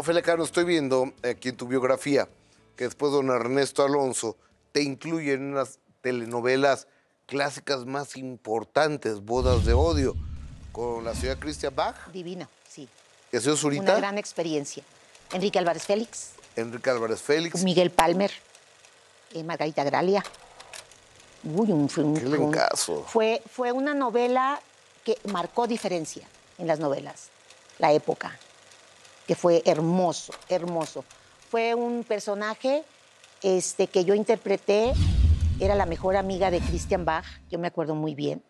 Ofelia Cano, estoy viendo aquí en tu biografía que después don Ernesto Alonso te incluye en unas telenovelas clásicas más importantes, Bodas de Odio, con la ciudad Cristian Bach. Divina, sí. ¿Y ha sido Una gran experiencia. Enrique Álvarez Félix. Enrique Álvarez Félix. Miguel Palmer. Eh, Margarita Gralia. Uy, un, caso. Fue, fue una novela que marcó diferencia en las novelas, la época que fue hermoso, hermoso. Fue un personaje este, que yo interpreté, era la mejor amiga de Christian Bach, yo me acuerdo muy bien.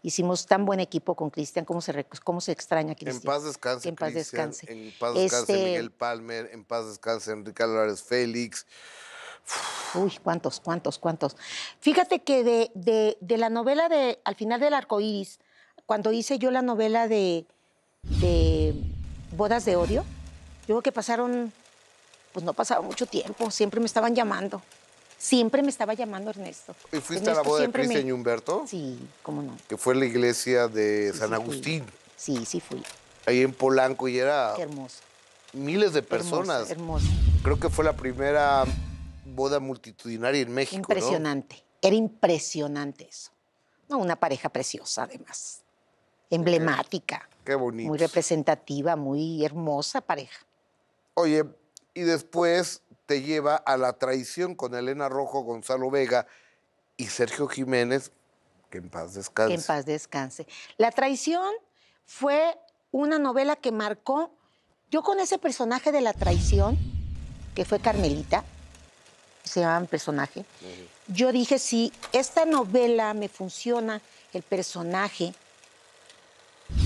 Hicimos tan buen equipo con Cristian, ¿cómo se, cómo se extraña Cristian? En paz descanse. En paz descanse. En paz descanse este Miguel Palmer, en paz descanse Enrique Álvarez Félix. Uy, cuántos, cuántos, cuántos. Fíjate que de, la novela de Al final del arco cuando hice yo la novela de bodas de odio. Yo creo que pasaron, pues no pasaba mucho tiempo, siempre me estaban llamando. Siempre me estaba llamando Ernesto. ¿Y fuiste a la boda de Cristian Humberto? Sí, cómo no. Que fue en la iglesia de San Agustín. Sí, sí fui. Ahí en Polanco y era... Qué hermoso. Miles de personas. Hermoso, Creo que fue la primera boda multitudinaria en México. Impresionante. Era impresionante eso. No, una pareja preciosa, además emblemática. Qué bonito. Muy representativa, muy hermosa pareja. Oye, y después te lleva a la traición con Elena Rojo, Gonzalo Vega y Sergio Jiménez, que en paz descanse. Que en paz descanse. La traición fue una novela que marcó, yo con ese personaje de la traición, que fue Carmelita, se llamaba un personaje, yo dije, si esta novela me funciona, el personaje,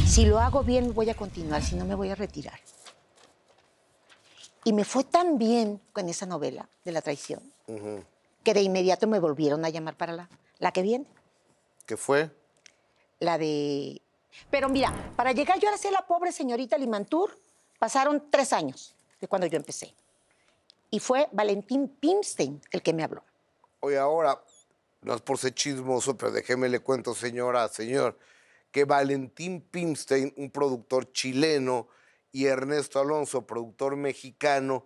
si lo hago bien, voy a continuar, si no me voy a retirar. Y me fue tan bien con esa novela de la traición que de inmediato me volvieron a llamar para la, la que viene. ¿Qué fue? La de... Pero mira, para llegar yo a ser la pobre señorita Limantur, pasaron tres años de cuando yo empecé. Y fue Valentín Pinstein el que me habló. Oye, ahora, no es por ser chismoso, pero déjeme le cuento, señora, señor que Valentín Pimstein, un productor chileno, y Ernesto Alonso, productor mexicano,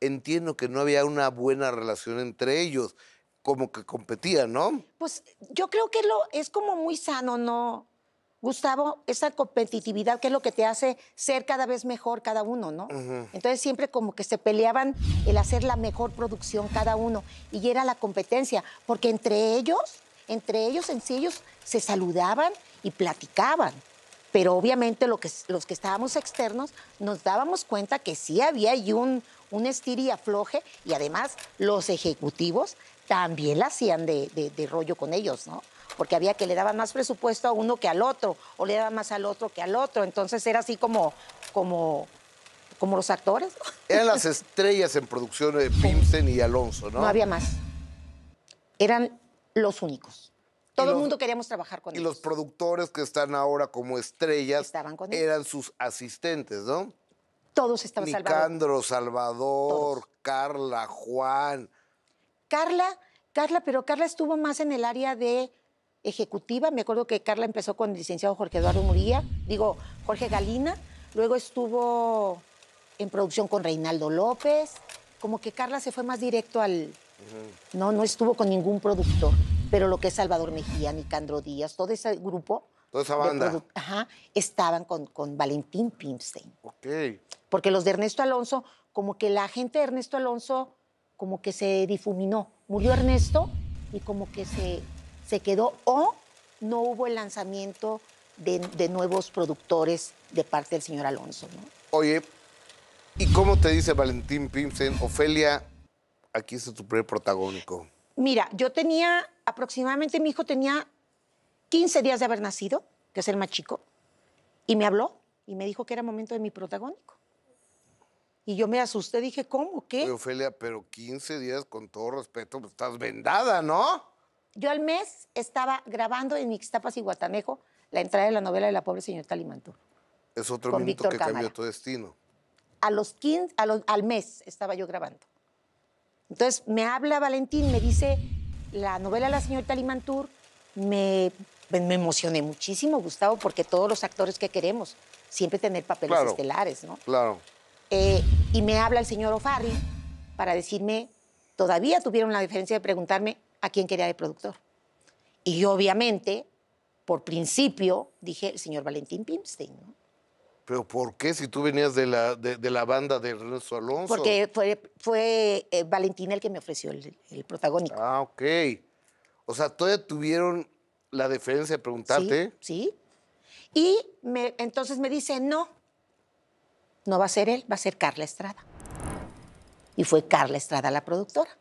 entiendo que no había una buena relación entre ellos, como que competían, ¿no? Pues yo creo que lo, es como muy sano, ¿no? Gustavo, esa competitividad que es lo que te hace ser cada vez mejor cada uno, ¿no? Entonces siempre como que se peleaban el hacer la mejor producción cada uno y era la competencia, porque entre ellos, entre ellos en sí ellos se saludaban, y platicaban. Pero obviamente los que estábamos externos nos dábamos cuenta que sí había ahí un, un estir y afloje y además los ejecutivos también la hacían de, rollo con ellos, ¿no? porque había que le daban más presupuesto a uno que al otro, o le daban más al otro que al otro. Entonces era así como, como, como los actores. Eran las estrellas en producción de Pimsen y Alonso, ¿no? No había más. Eran los únicos. Todo el mundo queríamos trabajar con ellos. Y los productores que están ahora como estrellas eran sus asistentes, ¿no? Todos estaban Nicandro, Salvador. Salvador, Carla, Juan. Carla, Carla, pero Carla estuvo más en el área de ejecutiva. Me acuerdo que Carla empezó con el licenciado Jorge Eduardo Muría, digo, Jorge Galina. Luego estuvo en producción con Reinaldo López. Como que Carla se fue más directo al. No, no estuvo con ningún productor pero lo que es Salvador Mejía, Nicandro Díaz, todo ese grupo. Toda esa banda. Ajá, estaban con, con Valentín Pimstein. Ok. Porque los de Ernesto Alonso, como que la gente de Ernesto Alonso, como que se difuminó. Murió Ernesto y como que se, se quedó, o no hubo el lanzamiento de, nuevos productores de parte del señor Alonso. Oye, ¿y cómo te dice Valentín Pimstein, Ofelia, aquí es tu primer protagónico? Mira, yo tenía aproximadamente mi hijo tenía 15 días de haber nacido, que es el más chico, y me habló y me dijo que era momento de mi protagónico. Y yo me asusté, dije, ¿cómo? ¿Qué? Oye, Ofelia, pero 15 días, con todo respeto, pues, estás vendada, ¿no? Yo al mes estaba grabando en Ixtapas y Guatanejo la entrada de la novela de la pobre señora Limantur. Es otro minuto que cambió tu destino. A los 15, al mes estaba yo grabando. Entonces me habla Valentín, me dice, la novela La señora Limantur me, pues, me emocioné muchísimo, Gustavo, porque todos los actores que queremos siempre tener papeles estelares, ¿no? Claro. Eh, y me habla el señor O'Farrill para decirme, todavía tuvieron la diferencia de preguntarme a quién quería de productor. Y yo obviamente, por principio, dije el señor Valentín Pimstein, ¿no? ¿Pero por qué? Si tú venías de la, de, la banda de Ernesto Alonso. Porque fue, fue eh, Valentina el que me ofreció el, el, protagónico. Ah, ok. O sea, todavía tuvieron la deferencia de preguntarte. Sí, sí. Y me, entonces me dice, no, no va a ser él, va a ser Carla Estrada. Y fue Carla Estrada la productora.